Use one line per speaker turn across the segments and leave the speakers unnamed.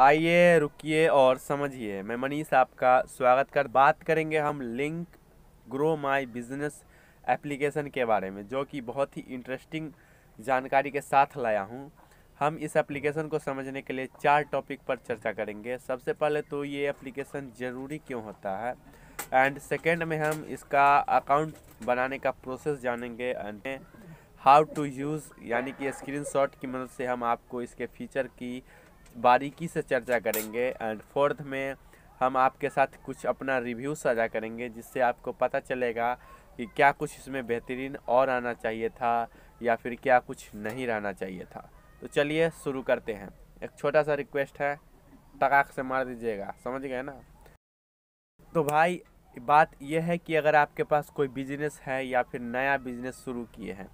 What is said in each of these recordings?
आइए रुकिए और समझिए मैं मनीष आपका स्वागत कर बात करेंगे हम link grow my business application के बारे में जो कि बहुत ही इंटरेस्टिंग जानकारी के साथ लाया हूँ हम इस एप्लीकेशन को समझने के लिए चार टॉपिक पर चर्चा करेंगे सबसे पहले तो ये एप्लीकेशन ज़रूरी क्यों होता है एंड सेकेंड में हम इसका अकाउंट बनाने का प्रोसेस जानेंगे एंड हाउ टू यूज़ यानी कि स्क्रीनशॉट की मदद से हम आपको इसके फीचर की बारीकी से चर्चा करेंगे एंड फोर्थ में हम आपके साथ कुछ अपना रिव्यू साझा करेंगे जिससे आपको पता चलेगा कि क्या कुछ इसमें बेहतरीन और आना चाहिए था या फिर क्या कुछ नहीं रहना चाहिए था तो चलिए शुरू करते हैं एक छोटा सा रिक्वेस्ट है तकाक से मार दीजिएगा समझ गए ना तो भाई बात यह है कि अगर आपके पास कोई बिजनेस है या फिर नया बिजनेस शुरू किए हैं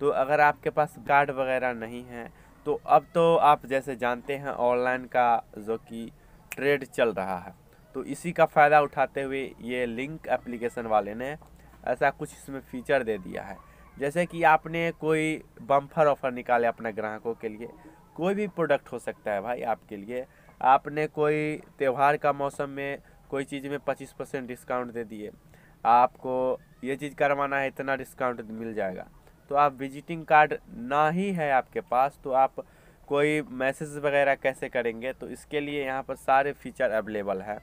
तो अगर आपके पास गार्ड वगैरह नहीं है तो अब तो आप जैसे जानते हैं ऑनलाइन का जो कि ट्रेड चल रहा है तो इसी का फ़ायदा उठाते हुए ये लिंक एप्लीकेशन वाले ने ऐसा कुछ इसमें फीचर दे दिया है जैसे कि आपने कोई बम्फर ऑफर निकाले अपने ग्राहकों के लिए कोई भी प्रोडक्ट हो सकता है भाई आपके लिए आपने कोई त्यौहार का मौसम में कोई चीज़ में पच्चीस परसेंट डिस्काउंट दे दिए आपको ये चीज़ करवाना है इतना डिस्काउंट मिल जाएगा तो आप विजिटिंग कार्ड ना ही है आपके पास तो आप कोई मैसेज वगैरह कैसे करेंगे तो इसके लिए यहाँ पर सारे फीचर अवेलेबल है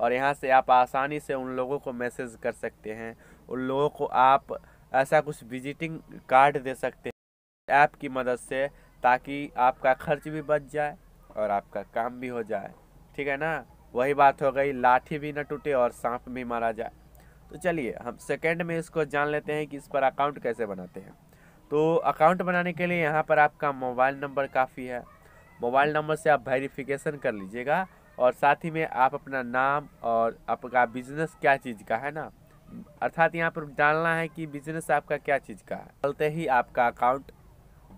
और यहाँ से आप आसानी से उन लोगों को मैसेज कर सकते हैं उन लोगों को आप ऐसा कुछ विजिटिंग कार्ड दे सकते हैं ऐप की मदद से ताकि आपका खर्च भी बच जाए और आपका काम भी हो जाए ठीक है ना वही बात हो गई लाठी भी ना टूटे और सांप भी मारा जाए तो चलिए हम सेकेंड में इसको जान लेते हैं कि इस पर अकाउंट कैसे बनाते हैं तो अकाउंट बनाने के लिए यहाँ पर आपका मोबाइल नंबर काफ़ी है मोबाइल नंबर से आप वेरीफिकेशन कर लीजिएगा और साथ ही में आप अपना नाम और आपका बिजनेस क्या चीज़ का है ना अर्थात यहाँ पर डालना है कि बिजनेस आपका क्या चीज़ का है चलते ही आपका अकाउंट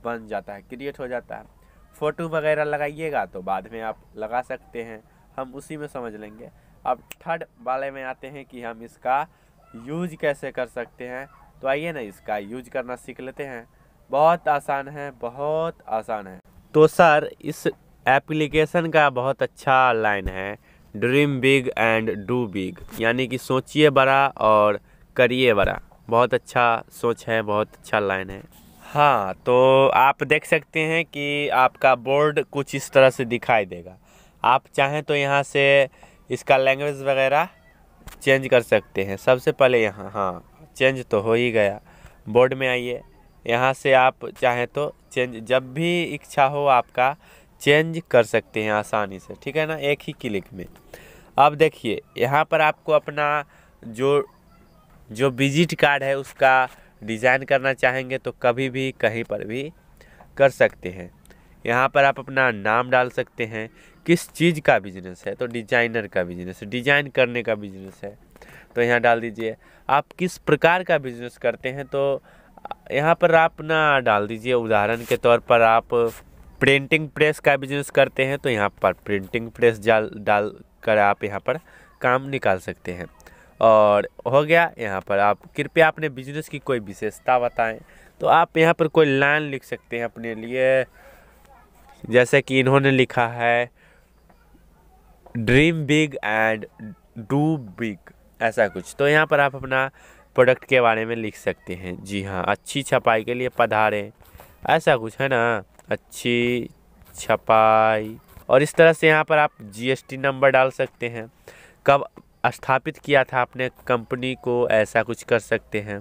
बन जाता है क्रिएट हो जाता है फ़ोटो वगैरह लगाइएगा तो बाद में आप लगा सकते हैं हम उसी में समझ लेंगे अब थर्ड वाले में आते हैं कि हम इसका यूज कैसे कर सकते हैं तो आइए ना इसका यूज करना सीख लेते हैं बहुत आसान है बहुत आसान है तो सर इस एप्लीकेशन का बहुत अच्छा लाइन है dream big and do big यानी कि सोचिए बड़ा और करिए बड़ा बहुत अच्छा सोच है बहुत अच्छा लाइन है हाँ तो आप देख सकते हैं कि आपका बोर्ड कुछ इस तरह से दिखाई देगा आप चाहें तो यहाँ से इसका लैंग्वेज वगैरह चेंज कर सकते हैं सबसे पहले यहाँ हाँ चेंज तो हो ही गया बोर्ड में आइए यहाँ से आप चाहें तो चेंज जब भी इच्छा हो आपका चेंज कर सकते हैं आसानी से ठीक है ना एक ही क्लिक में अब देखिए यहाँ पर आपको अपना जो जो विजिट कार्ड है उसका डिज़ाइन करना चाहेंगे तो कभी भी कहीं पर भी कर सकते हैं यहाँ पर आप अपना नाम डाल सकते हैं किस चीज़ का बिजनेस है तो डिजाइनर का बिजनेस डिजाइन करने का बिजनेस है तो यहाँ डाल दीजिए आप किस प्रकार का बिजनेस करते हैं तो यहाँ पर आप ना डाल दीजिए उदाहरण के तौर पर आप प्रिंटिंग प्रेस का बिजनेस करते हैं तो यहाँ पर प्रिंटिंग प्रेस डाल डाल कर आप यहाँ पर काम निकाल सकते हैं और हो गया यहाँ पर आप कृपया अपने बिजनेस की कोई विशेषता बताएं तो आप यहाँ पर कोई लाइन लिख सकते हैं अपने लिए जैसे कि इन्होंने लिखा है dream big and do big ऐसा कुछ तो यहाँ पर आप अपना प्रोडक्ट के बारे में लिख सकते हैं जी हाँ अच्छी छपाई के लिए पधारें ऐसा कुछ है ना अच्छी छपाई और इस तरह से यहाँ पर आप जीएसटी नंबर डाल सकते हैं कब स्थापित किया था आपने कंपनी को ऐसा कुछ कर सकते हैं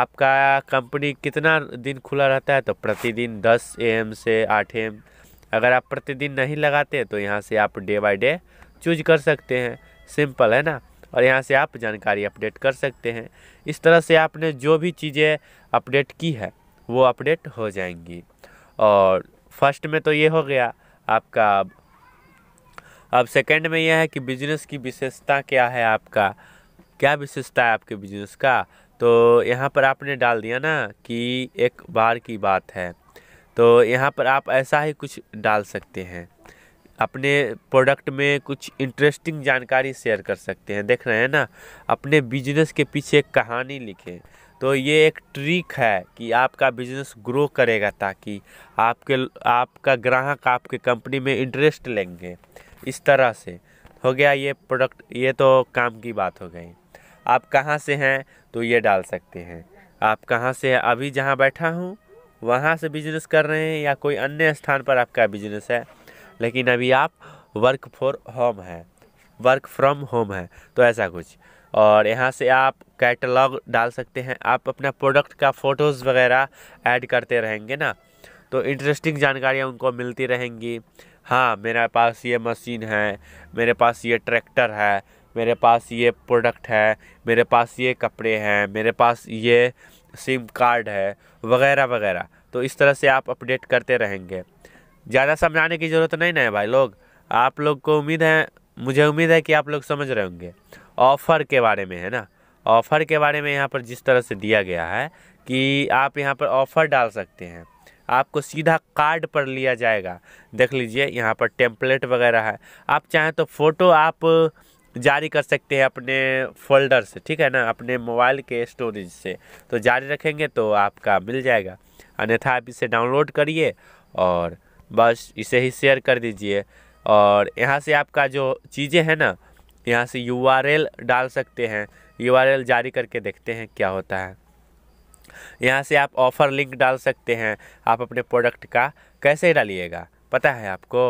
आपका कंपनी कितना दिन खुला रहता है तो प्रतिदिन 10 एम से 8 एम अगर आप प्रतिदिन नहीं लगाते तो यहाँ से आप डे बाय डे चूज कर सकते हैं सिंपल है ना और यहाँ से आप जानकारी अपडेट कर सकते हैं इस तरह से आपने जो भी चीज़ें अपडेट की है वो अपडेट हो जाएंगी और फर्स्ट में तो ये हो गया आपका अब अब सेकेंड में यह है कि बिजनेस की विशेषता क्या है आपका क्या विशेषता है आपके बिजनेस का तो यहाँ पर आपने डाल दिया ना कि एक बार की बात है तो यहाँ पर आप ऐसा ही कुछ डाल सकते हैं अपने प्रोडक्ट में कुछ इंटरेस्टिंग जानकारी शेयर कर सकते हैं देख रहे हैं ना अपने बिजनेस के पीछे एक कहानी लिखें तो ये एक ट्रिक है कि आपका बिजनेस ग्रो करेगा ताकि आपके आपका ग्राहक आपके कंपनी में इंटरेस्ट लेंगे इस तरह से हो गया ये प्रोडक्ट ये तो काम की बात हो गई आप कहाँ से हैं तो ये डाल सकते हैं आप कहाँ से अभी जहाँ बैठा हूँ वहाँ से बिजनेस कर रहे हैं या कोई अन्य स्थान पर आपका बिजनेस है लेकिन अभी आप वर्क फॉर होम है वर्क फ्रॉम होम है तो ऐसा कुछ और यहाँ से आप कैटलॉग डाल सकते हैं आप अपना प्रोडक्ट का फ़ोटोज़ वगैरह ऐड करते रहेंगे ना तो इंटरेस्टिंग जानकारियाँ उनको मिलती रहेंगी हाँ मेरे पास ये मशीन है मेरे पास ये ट्रैक्टर है मेरे पास ये प्रोडक्ट है मेरे पास ये कपड़े हैं मेरे पास ये सिम कार्ड है वगैरह वगैरह तो इस तरह से आप अपडेट करते रहेंगे ज़्यादा समझाने की ज़रूरत नहीं ना है भाई लोग आप लोग को उम्मीद है मुझे उम्मीद है कि आप लोग समझ रहे होंगे ऑफ़र के बारे में है ना ऑफ़र के बारे में यहाँ पर जिस तरह से दिया गया है कि आप यहाँ पर ऑफ़र डाल सकते हैं आपको सीधा कार्ड पर लिया जाएगा देख लीजिए यहाँ पर टेम्पलेट वगैरह है आप चाहें तो फ़ोटो आप जारी कर सकते हैं अपने फोल्डर से ठीक है ना अपने मोबाइल के स्टोरेज से तो जारी रखेंगे तो आपका मिल जाएगा अन्यथा आप इसे डाउनलोड करिए और बस इसे ही शेयर कर दीजिए और यहाँ से आपका जो चीज़ें हैं ना यहाँ से यू डाल सकते हैं यू जारी करके देखते हैं क्या होता है यहाँ से आप ऑफ़र लिंक डाल सकते हैं आप अपने प्रोडक्ट का कैसे डालिएगा पता है आपको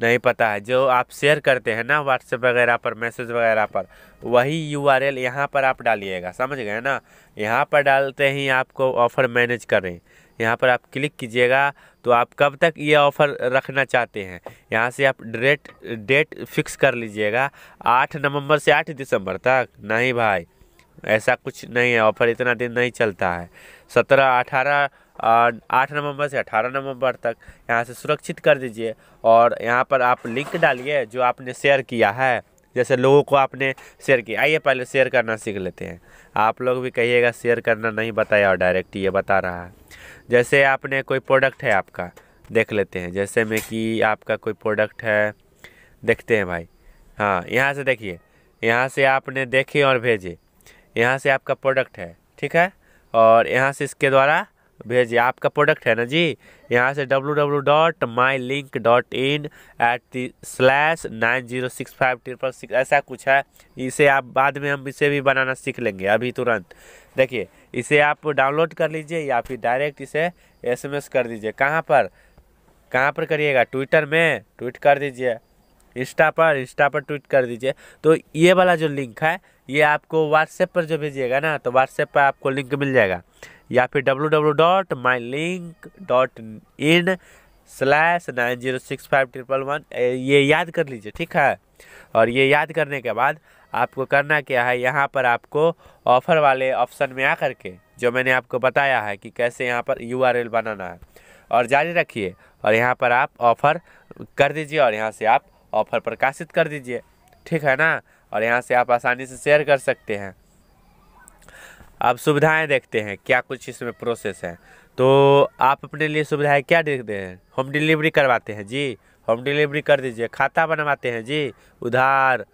नहीं पता है जो आप शेयर करते हैं ना व्हाट्सएप वगैरह पर मैसेज वगैरह पर वही यू आर एल यहाँ पर आप डालिएगा समझ गए ना यहाँ पर डालते ही आपको ऑफ़र मैनेज करें यहाँ पर आप क्लिक कीजिएगा तो आप कब तक ये ऑफ़र रखना चाहते हैं यहाँ से आप डेट डेट फिक्स कर लीजिएगा आठ नवंबर से आठ दिसंबर तक नहीं भाई ऐसा कुछ नहीं है ऑफ़र इतना दिन नहीं चलता है सत्रह अठारह आठ नवंबर से अठारह नवंबर तक यहाँ से सुरक्षित कर दीजिए और यहाँ पर आप लिंक डालिए जो आपने शेयर किया है जैसे लोगों को आपने शेयर किया आइए पहले शेयर करना सीख लेते हैं आप लोग भी कहिएगा शेयर करना नहीं बताया और डायरेक्ट ये बता रहा है जैसे आपने कोई प्रोडक्ट है आपका देख लेते हैं जैसे में कि आपका कोई प्रोडक्ट है देखते हैं भाई हाँ यहाँ से देखिए यहाँ से आपने देखे और भेजे यहाँ से आपका प्रोडक्ट है ठीक है और यहाँ से इसके द्वारा भेजिए आपका प्रोडक्ट है ना जी यहाँ से W W dot my link dot in at slash nine zero six five triple six ऐसा कुछ है इसे आप बाद में हम इसे भी बनाना सीख लेंगे अभी तुरंत देखिए इसे आप डाउनलोड कर लीजिए या फिर डायरेक्ट इसे एसएमएस कर दीजिए कहाँ पर कहाँ पर करिएगा ट्विटर में ट्वीट कर दीजिए इंस्टा पर इंस्टा पर ट्वीट कर दीजिए तो ये वाला जो लिंक है ये आपको व्हाट्सएप पर जो भेजिएगा ना तो व्हाट्सएप पर आपको लिंक मिल जाएगा या फिर W W dot my link dot in slash nine zero six five triple one ये याद कर लीजिए ठीक है और ये याद करने के बाद आपको करना क्या है यहाँ पर आपको ऑफ़र वाले ऑप्शन में आ करके जो मैंने आपको बताया है कि कैसे यहाँ पर यू बनाना है और जारी रखिए और यहाँ पर आप ऑफ़र कर दीजिए और यहाँ से आप ऑफ़र प्रकाशित कर दीजिए ठीक है ना और यहाँ से आप आसानी से शेयर कर सकते हैं आप सुविधाएं देखते हैं क्या कुछ इसमें प्रोसेस है तो आप अपने लिए सुविधाएं क्या देखते हैं होम डिलीवरी करवाते हैं जी होम डिलीवरी कर दीजिए खाता बनवाते हैं जी उधार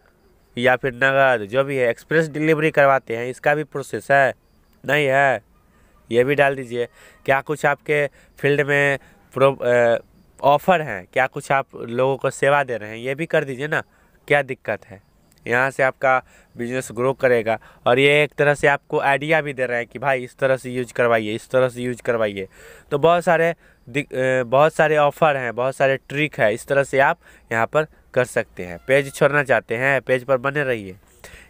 या फिर नगद जो भी है एक्सप्रेस डिलीवरी करवाते हैं इसका भी प्रोसेस है नहीं है ये भी डाल दीजिए क्या कुछ आपके फील्ड में प्रो ऑफ़र हैं क्या कुछ आप लोगों को सेवा दे रहे हैं ये भी कर दीजिए ना क्या दिक्कत है यहाँ से आपका बिजनेस ग्रो करेगा और ये एक तरह से आपको आइडिया भी दे रहा है कि भाई इस तरह से यूज करवाइए इस तरह से यूज करवाइए तो बहुत सारे बहुत सारे ऑफ़र हैं बहुत सारे ट्रिक है इस तरह से आप यहाँ पर कर सकते हैं पेज छोड़ना चाहते हैं पेज पर बने रहिए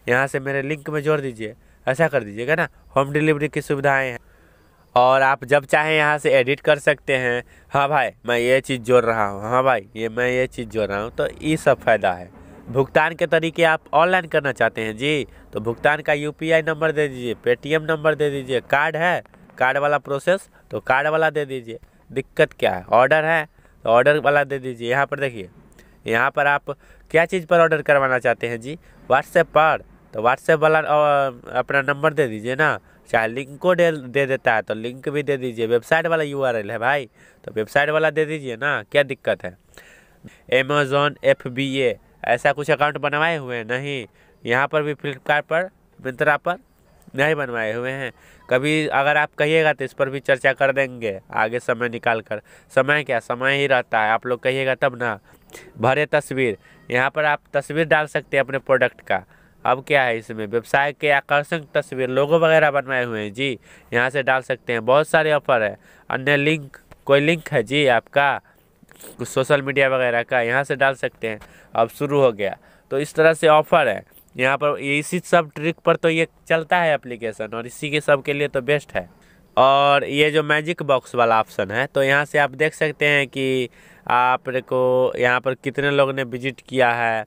यहाँ से मेरे लिंक में जोड़ दीजिए ऐसा कर दीजिएगा ना होम डिलीवरी की सुविधाएँ हैं और आप जब चाहें यहाँ से एडिट कर सकते हैं हाँ भाई मैं ये चीज़ जोड़ रहा हूँ हाँ भाई ये मैं ये चीज़ जोड़ रहा हूँ तो ये सब फ़ायदा है भुगतान के तरीके आप ऑनलाइन करना चाहते हैं जी तो भुगतान का यू नंबर दे दीजिए पेटीएम नंबर दे दीजिए कार्ड है कार्ड वाला प्रोसेस तो कार्ड वाला दे दीजिए दिक्कत क्या है ऑर्डर है तो ऑर्डर वाला दे दीजिए यहाँ पर देखिए यहाँ पर आप क्या चीज़ पर ऑर्डर करवाना चाहते हैं जी व्हाट्सएप पर तो व्हाट्सएप वाला अपना नंबर दे दीजिए ना चाहे लिंक को दे, दे देता है तो लिंक भी दे दीजिए वेबसाइट वाला यू है भाई तो वेबसाइट वाला दे दीजिए ना क्या दिक्कत है अमेजोन एफ बी ए ऐसा कुछ अकाउंट बनवाए हुए हैं नहीं यहाँ पर भी फ्लिपकार्ट पर मिंत्रा पर नहीं बनवाए हुए हैं कभी अगर आप कहिएगा तो इस पर भी चर्चा कर देंगे आगे समय निकाल कर समय क्या समय ही रहता है आप लोग कहिएगा तब ना भरे तस्वीर यहाँ पर आप तस्वीर डाल सकते हैं अपने प्रोडक्ट का अब क्या है इसमें व्यवसाय के आकर्षक तस्वीर लोगों वगैरह बनवाए हुए हैं जी यहाँ से डाल सकते हैं बहुत सारे ऑफर है अन्य लिंक कोई लिंक है जी आपका सोशल मीडिया वगैरह का यहाँ से डाल सकते हैं अब शुरू हो गया तो इस तरह से ऑफ़र है यहाँ पर इसी सब ट्रिक पर तो ये चलता है एप्लीकेशन और इसी के सब के लिए तो बेस्ट है और ये जो मैजिक बॉक्स वाला ऑप्शन है तो यहाँ से आप देख सकते हैं कि आप को यहाँ पर कितने लोग ने विजिट किया है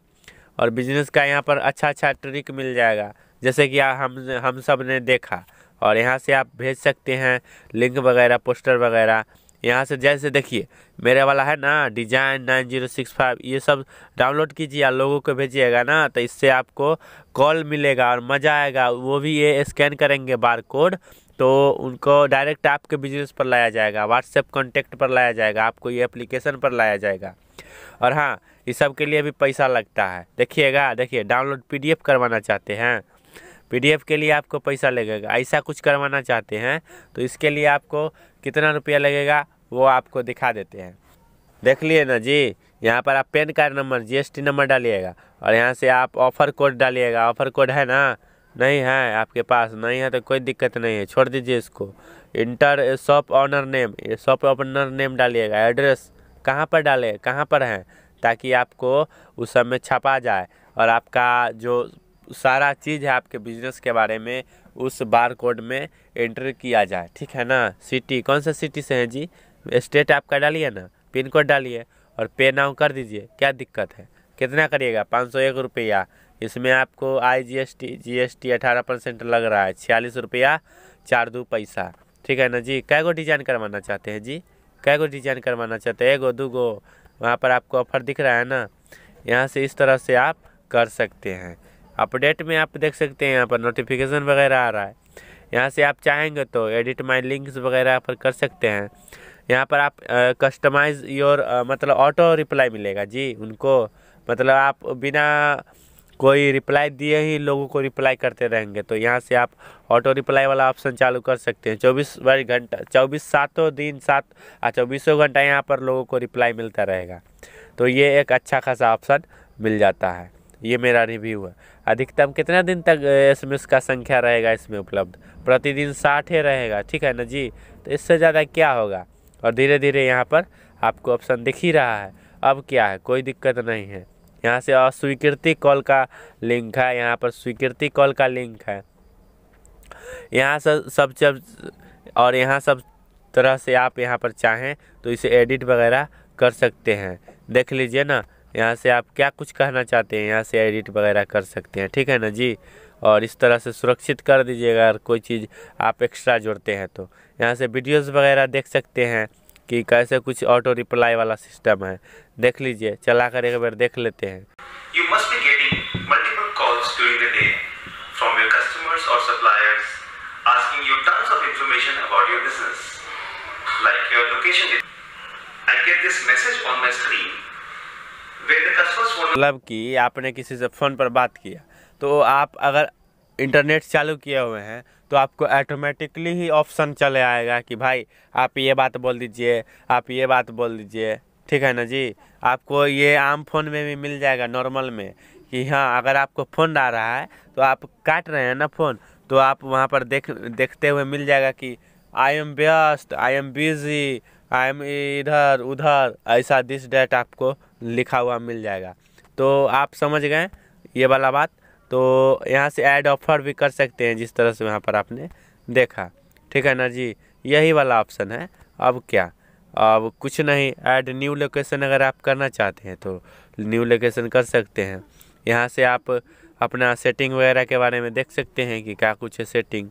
और बिजनेस का यहाँ पर अच्छा अच्छा ट्रिक मिल जाएगा जैसे कि हम हम सब ने देखा और यहाँ से आप भेज सकते हैं लिंक वगैरह पोस्टर वगैरह यहाँ से जैसे देखिए मेरे वाला है ना design nine zero six five ये सब डाउनलोड कीजिए लोगों को भेजिएगा ना तो इससे आपको कॉल मिलेगा और मज़ा आएगा वो भी ये स्कैन करेंगे बार कोड तो उनको डायरेक्ट आपके बिजनेस पर लाया जाएगा व्हाट्सएप कॉन्टेक्ट पर लाया जाएगा आपको ये अप्लीकेशन पर लाया जाएगा और हाँ ये सब के लिए भी पैसा लगता है देखिएगा देखिए डाउनलोड पी करवाना चाहते हैं पीडीएफ के लिए आपको पैसा लगेगा ऐसा कुछ करवाना चाहते हैं तो इसके लिए आपको कितना रुपया लगेगा वो आपको दिखा देते हैं देख लिए ना जी यहाँ पर आप PAN card number GST number डालिएगा और यहाँ से आप ऑफ़र कोड डालिएगा ऑफ़र कोड है ना नहीं है आपके पास नहीं है तो कोई दिक्कत नहीं है छोड़ दीजिए इसको enter shop owner name shop owner name डालिएगा एड्रेस कहाँ पर डाले कहाँ पर हैं ताकि आपको उस समय में छपा जाए और आपका जो सारा चीज़ है आपके बिजनेस के बारे में उस बार कोड में एंटर किया जाए ठीक है ना सिटी कौन सा सिटी से है जी स्टेट आपका डालिए ना पिन कोड डालिए और पे नाउ कर दीजिए क्या दिक्कत है कितना करिएगा पाँच सौ एक रुपया इसमें आपको I G S T G S T अठारह परसेंट लग रहा है छियालीस रुपया चार दो पैसा ठीक है ना जी कै गो डिजाइन करवाना चाहते हैं जी कै गो डिजाइन करवाना चाहते हैं एगो दो गो वहाँ पर आपको ऑफर दिख रहा है ना यहाँ से इस तरह से आप कर सकते हैं अपडेट में आप देख सकते हैं यहाँ पर नोटिफिकेशन वगैरह आ रहा है यहाँ से आप चाहेंगे तो एडिट माई लिंक्स वगैरह पर कर सकते हैं यहाँ पर आप कस्टमाइज योर मतलब ऑटो रिप्लाई मिलेगा जी उनको मतलब आप बिना कोई रिप्लाई दिए ही लोगों को रिप्लाई करते रहेंगे तो यहाँ से आप ऑटो रिप्लाई वाला ऑप्शन चालू कर सकते हैं चौबीस बाई घंटा चौबीस सातों दिन सात चौबीसों घंटा यहाँ पर लोगों को रिप्लाई मिलता रहेगा तो ये एक अच्छा खासा ऑप्शन मिल जाता है ये मेरा रिव्यू है अधिकतम कितना दिन तक एस का संख्या रहेगा इसमें उपलब्ध प्रतिदिन साठ ही रहेगा ठीक है ना जी तो इससे ज़्यादा क्या होगा और धीरे धीरे यहाँ पर आपको ऑप्शन दिख ही रहा है अब क्या है कोई दिक्कत नहीं है यहाँ से अस्वीकृति कॉल का लिंक है यहाँ पर स्वीकृति कॉल का लिंक है यहाँ सब सब जब और यहाँ सब तरह से आप यहाँ पर चाहें तो इसे एडिट वगैरह कर सकते हैं देख लीजिए ना यहाँ से आप क्या कुछ कहना चाहते हैं यहाँ से एडिट वगैरह कर सकते हैं ठीक है ना जी और इस तरह से सुरक्षित कर दीजिएगा अगर कोई चीज़ आप एक्स्ट्रा जोड़ते हैं तो यहाँ से वीडियोस वगैरह देख सकते हैं कि कैसे कुछ ऑटो रिप्लाई वाला सिस्टम है देख लीजिए चला कर एक बार देख लेते हैं you must be getting multiple calls during the day from your customers और suppliers asking you tons of information about your business like your location I get this message on my screen मतलब कि आपने किसी से phone पर बात किया तो आप अगर इंटरनेट चालू किए हुए हैं तो आपको ऑटोमेटिकली ही ऑप्शन चले आएगा कि भाई आप ये बात बोल दीजिए आप ये बात बोल दीजिए ठीक है ना जी आपको ये आम फोन में भी मिल जाएगा नॉर्मल में कि हाँ अगर आपको फ़ोन आ रहा है तो आप काट रहे हैं ना फ़ोन तो आप वहाँ पर देख देखते हुए मिल जाएगा कि आई एम व्यस्त I am busy I am इधर उधर ऐसा दिस डेट आपको लिखा हुआ मिल जाएगा तो आप समझ गए ये वाला बात तो यहाँ से ऐड ऑफर भी कर सकते हैं जिस तरह से वहाँ पर आपने देखा ठीक है ना जी यही वाला ऑप्शन है अब क्या अब कुछ नहीं ऐड न्यू लोकेशन अगर आप करना चाहते हैं तो न्यू लोकेशन कर सकते हैं यहाँ से आप अपना सेटिंग वगैरह के बारे में देख सकते हैं कि क्या कुछ है सेटिंग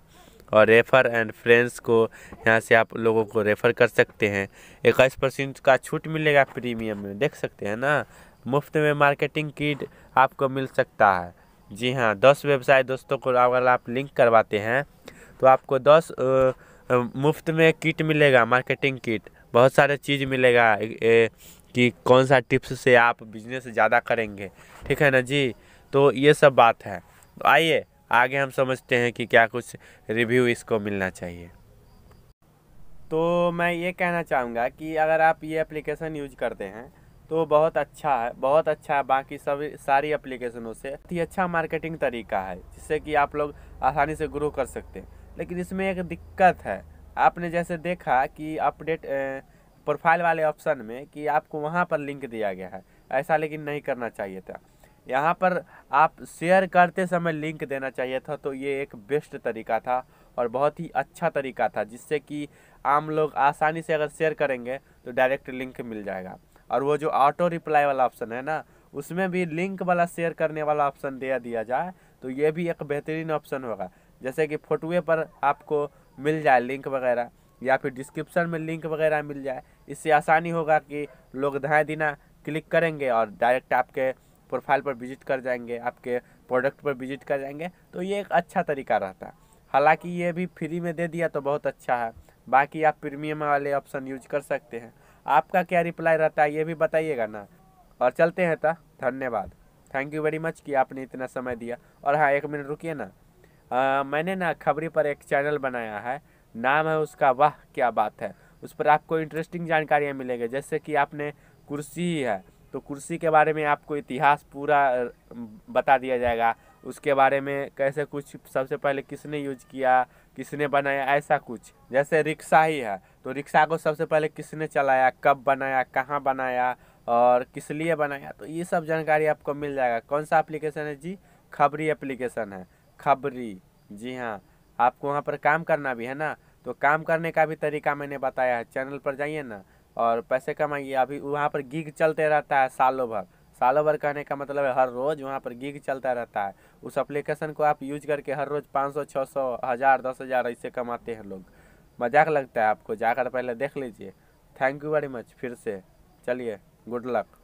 और रेफ़र एंड फ्रेंड्स को यहाँ से आप लोगों को रेफ़र कर सकते हैं इक्कीस परसेंट का छूट मिलेगा प्रीमियम में देख सकते हैं ना मुफ्त में मार्केटिंग किट आपको मिल सकता है जी हाँ दस व्यवसाय दोस्तों को अगर आप लिंक करवाते हैं तो आपको दस मुफ्त में किट मिलेगा मार्केटिंग किट बहुत सारे चीज़ मिलेगा ए, कि कौन सा टिप्स से आप बिजनेस ज़्यादा करेंगे ठीक है ना जी तो ये सब बात है तो आइए आगे हम समझते हैं कि क्या कुछ रिव्यू इसको मिलना चाहिए तो मैं ये कहना चाहूँगा कि अगर आप ये एप्लीकेशन यूज करते हैं तो बहुत अच्छा है बहुत अच्छा है बाकी सभी सारी एप्लीकेशनों से बहुत ही अच्छा मार्केटिंग तरीका है जिससे कि आप लोग आसानी से ग्रो कर सकते हैं लेकिन इसमें एक दिक्कत है आपने जैसे देखा कि अपडेट प्रोफाइल वाले ऑप्शन में कि आपको वहाँ पर लिंक दिया गया है ऐसा लेकिन नहीं करना चाहिए था यहाँ पर आप शेयर करते समय लिंक देना चाहिए था तो ये एक बेस्ट तरीका था और बहुत ही अच्छा तरीका था जिससे कि आम लोग आसानी से अगर शेयर करेंगे तो डायरेक्ट लिंक मिल जाएगा और वो जो ऑटो रिप्लाई वाला ऑप्शन है ना उसमें भी लिंक वाला शेयर करने वाला ऑप्शन दे दिया जाए तो ये भी एक बेहतरीन ऑप्शन होगा जैसे कि फोटोए पर आपको मिल जाए लिंक वगैरह या फिर डिस्क्रिप्शन में लिंक वगैरह मिल जाए इससे आसानी होगा कि लोग धाएँ दिना क्लिक करेंगे और डायरेक्ट आपके प्रोफाइल पर विजिट कर जाएंगे आपके प्रोडक्ट पर विजिट कर जाएंगे तो ये एक अच्छा तरीका रहता है हालांकि ये भी फ्री में दे दिया तो बहुत अच्छा है बाकी आप प्रीमियम वाले ऑप्शन यूज कर सकते हैं आपका क्या रिप्लाई रहता है ये भी बताइएगा ना और चलते हैं ता धन्यवाद थैंक यू वेरी मच कि आपने इतना समय दिया और हाँ एक मिनट रुकिए ना आ, मैंने ना खबरी पर एक चैनल बनाया है नाम है उसका वाह क्या बात है उस पर आपको इंटरेस्टिंग जानकारियाँ मिलेंगे जैसे कि आपने कुर्सी ही है तो कुर्सी के बारे में आपको इतिहास पूरा बता दिया जाएगा उसके बारे में कैसे कुछ सबसे पहले किसने यूज किया किसने बनाया ऐसा कुछ जैसे रिक्शा ही है तो रिक्शा को सबसे पहले किसने चलाया कब बनाया कहाँ बनाया और किस लिए बनाया तो ये सब जानकारी आपको मिल जाएगा कौन सा एप्लीकेशन है जी खबरी एप्लीकेशन है खबरी जी हाँ आपको वहाँ पर काम करना भी है ना तो काम करने का भी तरीका मैंने बताया है चैनल पर जाइए ना और पैसे कमाइए अभी वहाँ पर गिग चलते रहता है सालों भर सालों भर कहने का मतलब है हर रोज़ वहाँ पर गिग चलता रहता है उस एप्लीकेशन को आप यूज करके हर रोज़ पाँच सौ छः सौ हज़ार दस हज़ार ऐसे कमाते हैं लोग मजाक लगता है आपको जाकर पहले देख लीजिए थैंक यू वेरी मच फिर से चलिए गुड लक